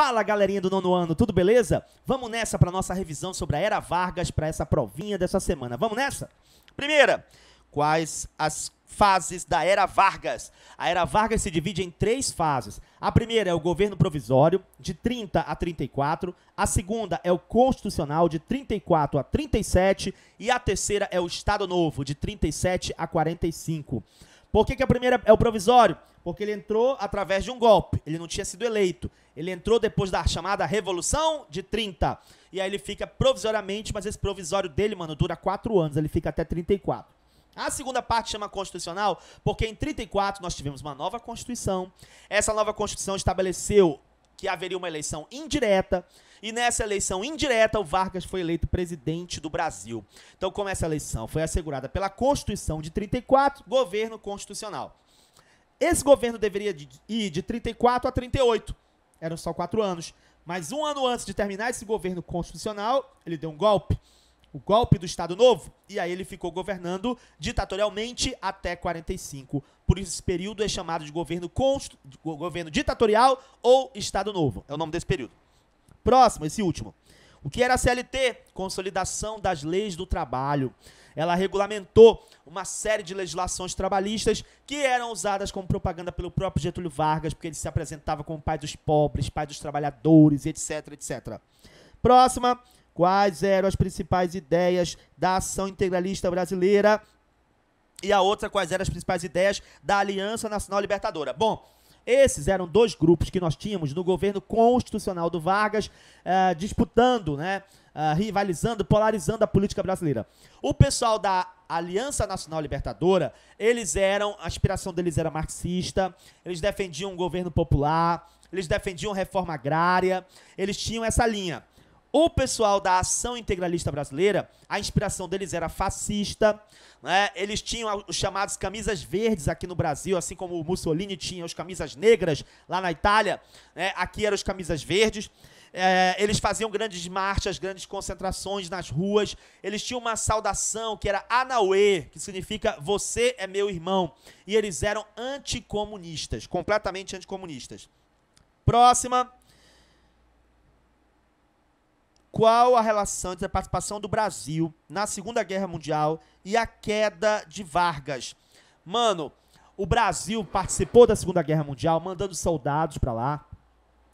Fala galerinha do nono ano, tudo beleza? Vamos nessa para nossa revisão sobre a Era Vargas para essa provinha dessa semana. Vamos nessa? Primeira, quais as fases da Era Vargas? A Era Vargas se divide em três fases. A primeira é o governo provisório, de 30 a 34. A segunda é o constitucional, de 34 a 37. E a terceira é o Estado Novo, de 37 a 45. Por que, que a primeira é o provisório? Porque ele entrou através de um golpe. Ele não tinha sido eleito. Ele entrou depois da chamada Revolução de 30. E aí ele fica provisoriamente, mas esse provisório dele, mano, dura quatro anos. Ele fica até 34. A segunda parte chama constitucional, porque em 34 nós tivemos uma nova Constituição. Essa nova Constituição estabeleceu que haveria uma eleição indireta. E nessa eleição indireta, o Vargas foi eleito presidente do Brasil. Então, como essa eleição foi assegurada pela Constituição de 34, governo constitucional. Esse governo deveria ir de 34 a 38. Eram só quatro anos. Mas um ano antes de terminar esse governo constitucional, ele deu um golpe o golpe do Estado Novo, e aí ele ficou governando ditatorialmente até 45. Por isso esse período é chamado de governo, const... governo ditatorial ou Estado Novo. É o nome desse período. Próximo, esse último. O que era a CLT? Consolidação das leis do trabalho. Ela regulamentou uma série de legislações trabalhistas que eram usadas como propaganda pelo próprio Getúlio Vargas, porque ele se apresentava como pai dos pobres, pai dos trabalhadores, etc, etc. Próxima, Quais eram as principais ideias da ação integralista brasileira? E a outra, quais eram as principais ideias da Aliança Nacional Libertadora? Bom, esses eram dois grupos que nós tínhamos no governo constitucional do Vargas, eh, disputando, né, eh, rivalizando, polarizando a política brasileira. O pessoal da Aliança Nacional Libertadora, eles eram, a aspiração deles era marxista, eles defendiam um governo popular, eles defendiam reforma agrária, eles tinham essa linha. O pessoal da Ação Integralista Brasileira, a inspiração deles era fascista, né? eles tinham os chamados camisas verdes aqui no Brasil, assim como o Mussolini tinha os camisas negras lá na Itália, né? aqui eram os camisas verdes. É, eles faziam grandes marchas, grandes concentrações nas ruas, eles tinham uma saudação que era "Anaue", que significa você é meu irmão, e eles eram anticomunistas, completamente anticomunistas. Próxima qual a relação entre a participação do Brasil na Segunda Guerra Mundial e a queda de Vargas. Mano, o Brasil participou da Segunda Guerra Mundial mandando soldados para lá.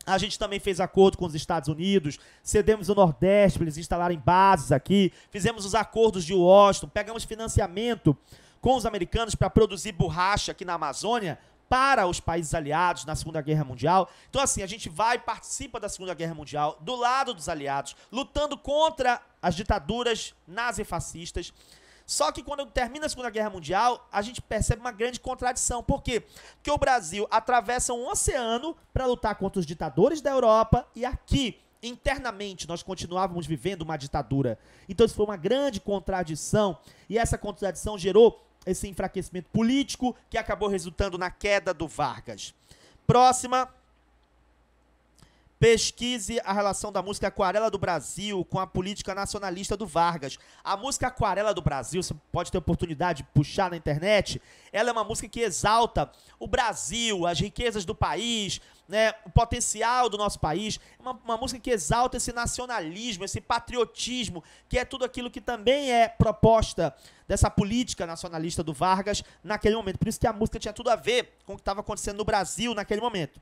A gente também fez acordo com os Estados Unidos, cedemos o Nordeste para eles instalarem bases aqui, fizemos os acordos de Washington, pegamos financiamento com os americanos para produzir borracha aqui na Amazônia para os países aliados na Segunda Guerra Mundial. Então, assim, a gente vai, participa da Segunda Guerra Mundial do lado dos aliados, lutando contra as ditaduras nazifascistas. Só que quando termina a Segunda Guerra Mundial, a gente percebe uma grande contradição. Por quê? Porque o Brasil atravessa um oceano para lutar contra os ditadores da Europa e aqui internamente nós continuávamos vivendo uma ditadura. Então isso foi uma grande contradição e essa contradição gerou esse enfraquecimento político que acabou resultando na queda do Vargas. Próxima, Pesquise a relação da música Aquarela do Brasil com a política nacionalista do Vargas. A música Aquarela do Brasil, você pode ter oportunidade de puxar na internet, ela é uma música que exalta o Brasil, as riquezas do país, né, o potencial do nosso país. Uma, uma música que exalta esse nacionalismo, esse patriotismo, que é tudo aquilo que também é proposta dessa política nacionalista do Vargas naquele momento. Por isso que a música tinha tudo a ver com o que estava acontecendo no Brasil naquele momento.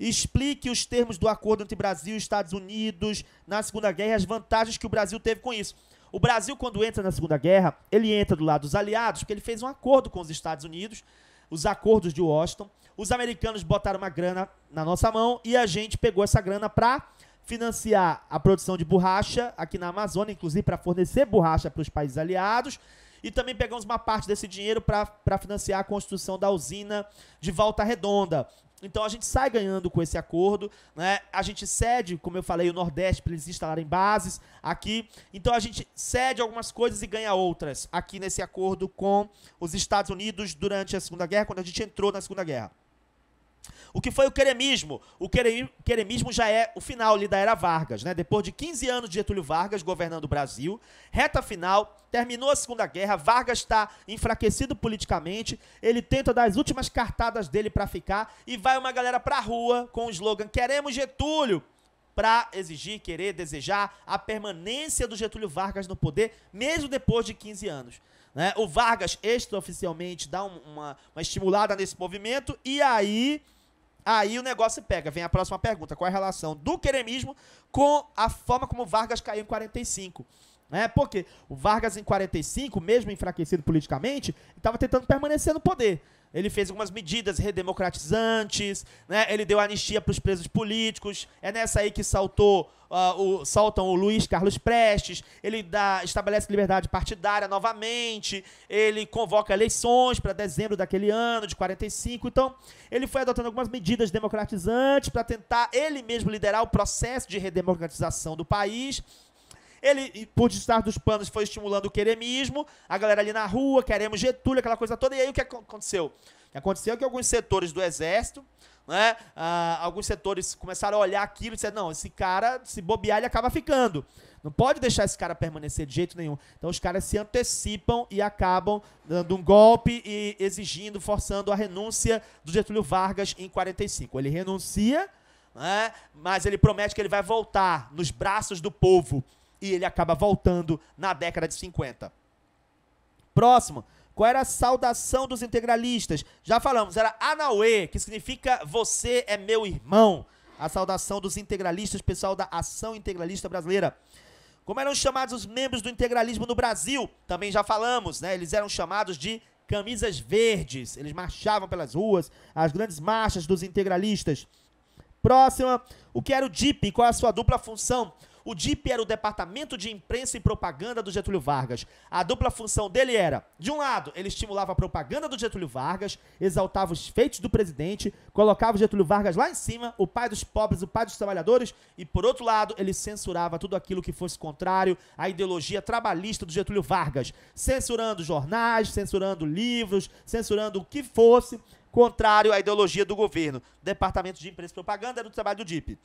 Explique os termos do acordo entre Brasil e Estados Unidos na Segunda Guerra e as vantagens que o Brasil teve com isso. O Brasil, quando entra na Segunda Guerra, ele entra do lado dos aliados, porque ele fez um acordo com os Estados Unidos, os acordos de Washington. Os americanos botaram uma grana na nossa mão e a gente pegou essa grana para financiar a produção de borracha aqui na Amazônia, inclusive para fornecer borracha para os países aliados. E também pegamos uma parte desse dinheiro para financiar a construção da usina de Volta Redonda. Então a gente sai ganhando com esse acordo, né? A gente cede, como eu falei, o Nordeste para eles instalarem bases aqui. Então a gente cede algumas coisas e ganha outras aqui nesse acordo com os Estados Unidos durante a Segunda Guerra, quando a gente entrou na Segunda Guerra. O que foi o queremismo? O queremismo já é o final ali da era Vargas, né? Depois de 15 anos de Getúlio Vargas governando o Brasil, reta final, terminou a Segunda Guerra, Vargas está enfraquecido politicamente, ele tenta dar as últimas cartadas dele para ficar e vai uma galera para a rua com o slogan Queremos Getúlio para exigir, querer, desejar a permanência do Getúlio Vargas no poder, mesmo depois de 15 anos. Né? O Vargas extraoficialmente dá uma, uma estimulada nesse movimento e aí Aí o negócio pega. Vem a próxima pergunta. Qual é a relação do queremismo com a forma como Vargas caiu em 45? Né? Porque o Vargas em 45, mesmo enfraquecido politicamente, estava tentando permanecer no poder. Ele fez algumas medidas redemocratizantes, né? ele deu anistia para os presos políticos. É nessa aí que saltou uh, o, saltam o Luiz Carlos Prestes. Ele dá, estabelece liberdade partidária novamente. Ele convoca eleições para dezembro daquele ano, de 45. Então, ele foi adotando algumas medidas democratizantes para tentar ele mesmo liderar o processo de redemocratização do país. Ele, por estar dos panos, foi estimulando o queremismo, a galera ali na rua, queremos Getúlio, aquela coisa toda. E aí o que aconteceu? O que aconteceu é que alguns setores do Exército, né, ah, alguns setores começaram a olhar aquilo e disseram, não, esse cara, se bobear, ele acaba ficando. Não pode deixar esse cara permanecer de jeito nenhum. Então os caras se antecipam e acabam dando um golpe e exigindo, forçando a renúncia do Getúlio Vargas em 45. Ele renuncia, né, mas ele promete que ele vai voltar nos braços do povo e ele acaba voltando na década de 50. Próximo. Qual era a saudação dos integralistas? Já falamos, era Anauê, que significa você é meu irmão. A saudação dos integralistas, pessoal da Ação Integralista Brasileira. Como eram chamados os membros do integralismo no Brasil? Também já falamos, né? Eles eram chamados de camisas verdes. Eles marchavam pelas ruas, as grandes marchas dos integralistas. Próxima, o que era o DIP? Qual é a sua dupla função? O DIP era o Departamento de Imprensa e Propaganda do Getúlio Vargas. A dupla função dele era, de um lado, ele estimulava a propaganda do Getúlio Vargas, exaltava os feitos do presidente, colocava o Getúlio Vargas lá em cima, o pai dos pobres, o pai dos trabalhadores, e por outro lado, ele censurava tudo aquilo que fosse contrário à ideologia trabalhista do Getúlio Vargas, censurando jornais, censurando livros, censurando o que fosse contrário à ideologia do governo. O Departamento de Imprensa e Propaganda era o trabalho do DIP.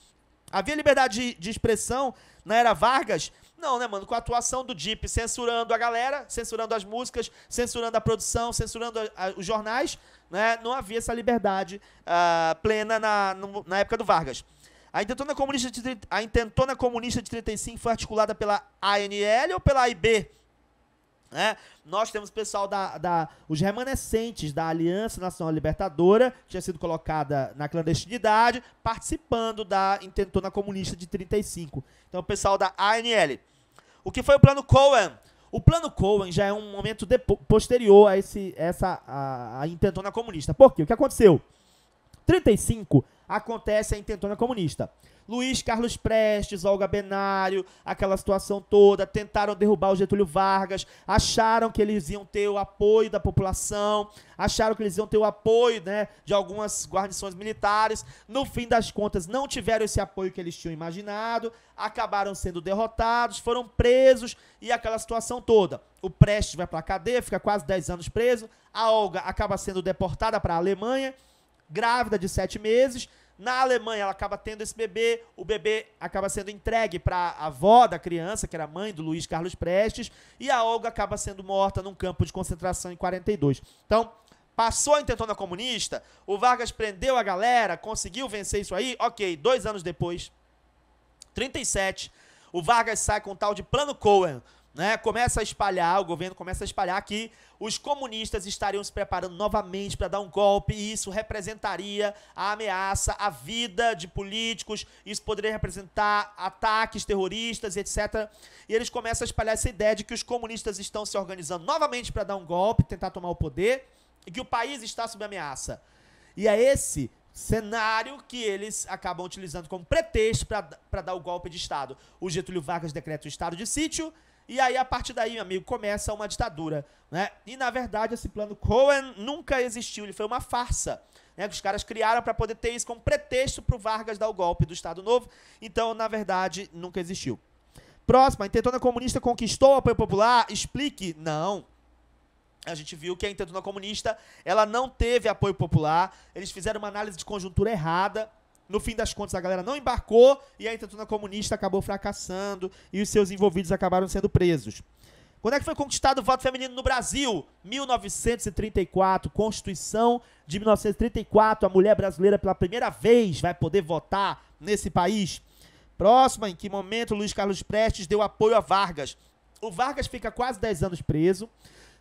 Havia liberdade de, de expressão na era Vargas? Não, né, mano? Com a atuação do DIP censurando a galera, censurando as músicas, censurando a produção, censurando a, a, os jornais, né? Não havia essa liberdade uh, plena na, no, na época do Vargas. A intentona, comunista de, a intentona comunista de 35 foi articulada pela ANL ou pela IB? Né? Nós temos o pessoal da, da, os remanescentes da Aliança Nacional Libertadora, que tinha sido colocada na clandestinidade, participando da intentona comunista de 35. Então, o pessoal da ANL. O que foi o plano Cohen? O plano Cohen já é um momento posterior a esse, essa a, a intentona comunista. Por quê? O que aconteceu? 35 acontece a intentona comunista. Luiz Carlos Prestes, Olga Benário, aquela situação toda, tentaram derrubar o Getúlio Vargas, acharam que eles iam ter o apoio da população, acharam que eles iam ter o apoio né, de algumas guarnições militares. No fim das contas, não tiveram esse apoio que eles tinham imaginado, acabaram sendo derrotados, foram presos e aquela situação toda. O Prestes vai para a cadeia, fica quase 10 anos preso, a Olga acaba sendo deportada para a Alemanha, grávida de sete meses na Alemanha, ela acaba tendo esse bebê, o bebê acaba sendo entregue para a avó da criança, que era mãe do Luiz Carlos Prestes, e a Olga acaba sendo morta num campo de concentração em 42. Então, passou a intentona comunista, o Vargas prendeu a galera, conseguiu vencer isso aí, ok, dois anos depois, 37, o Vargas sai com um tal de Plano Cohen, né, começa a espalhar, o governo começa a espalhar que os comunistas estariam se preparando novamente para dar um golpe e isso representaria a ameaça à vida de políticos, isso poderia representar ataques terroristas, etc. E eles começam a espalhar essa ideia de que os comunistas estão se organizando novamente para dar um golpe, tentar tomar o poder e que o país está sob ameaça. E é esse cenário que eles acabam utilizando como pretexto para dar o golpe de Estado. O Getúlio Vargas decreta o estado de sítio e aí, a partir daí, meu amigo, começa uma ditadura. Né? E, na verdade, esse plano Cohen nunca existiu, ele foi uma farsa. Né, os caras criaram para poder ter isso como pretexto para o Vargas dar o golpe do Estado Novo. Então, na verdade, nunca existiu. Próxima, a intentona comunista conquistou o apoio popular? Explique. Não. A gente viu que a intentona comunista ela não teve apoio popular, eles fizeram uma análise de conjuntura errada, no fim das contas, a galera não embarcou e a intentona comunista acabou fracassando e os seus envolvidos acabaram sendo presos. Quando é que foi conquistado o voto feminino no Brasil? 1934, Constituição de 1934, a mulher brasileira pela primeira vez vai poder votar nesse país. Próxima, em que momento Luiz Carlos Prestes deu apoio a Vargas? O Vargas fica quase 10 anos preso,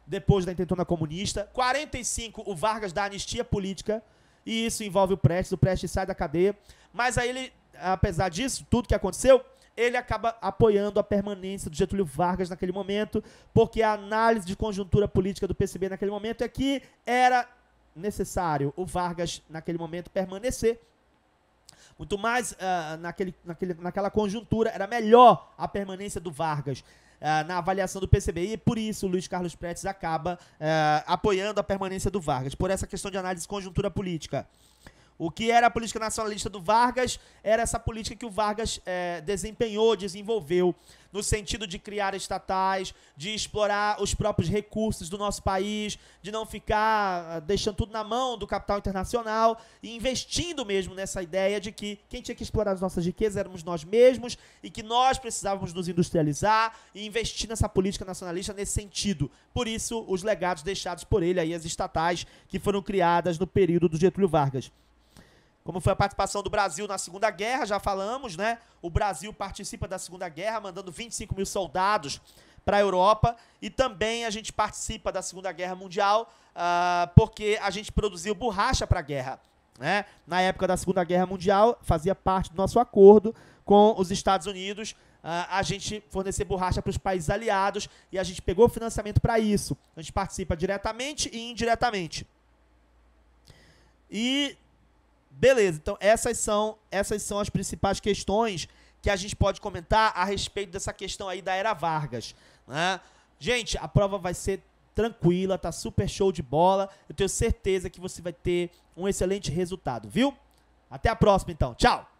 depois da intentona comunista. 45, o Vargas dá anistia política e isso envolve o Prestes, o Prestes sai da cadeia, mas aí ele, apesar disso, tudo que aconteceu, ele acaba apoiando a permanência do Getúlio Vargas naquele momento, porque a análise de conjuntura política do PCB naquele momento é que era necessário o Vargas naquele momento permanecer muito mais uh, naquele, naquele, naquela conjuntura, era melhor a permanência do Vargas. Uh, na avaliação do PCB. E por isso o Luiz Carlos Prestes acaba uh, apoiando a permanência do Vargas, por essa questão de análise conjuntura política. O que era a política nacionalista do Vargas era essa política que o Vargas é, desempenhou, desenvolveu, no sentido de criar estatais, de explorar os próprios recursos do nosso país, de não ficar ah, deixando tudo na mão do capital internacional e investindo mesmo nessa ideia de que quem tinha que explorar as nossas riquezas éramos nós mesmos e que nós precisávamos nos industrializar e investir nessa política nacionalista nesse sentido. Por isso, os legados deixados por ele aí, as estatais que foram criadas no período do Getúlio Vargas como foi a participação do Brasil na Segunda Guerra, já falamos, né? O Brasil participa da Segunda Guerra, mandando 25 mil soldados para a Europa e também a gente participa da Segunda Guerra Mundial uh, porque a gente produziu borracha para a guerra. Né? Na época da Segunda Guerra Mundial, fazia parte do nosso acordo com os Estados Unidos Uh, a gente fornecer borracha para os países aliados e a gente pegou financiamento para isso. A gente participa diretamente e indiretamente. E Beleza, então essas são, essas são as principais questões que a gente pode comentar a respeito dessa questão aí da Era Vargas. Né? Gente, a prova vai ser tranquila, tá super show de bola. Eu tenho certeza que você vai ter um excelente resultado, viu? Até a próxima então. Tchau.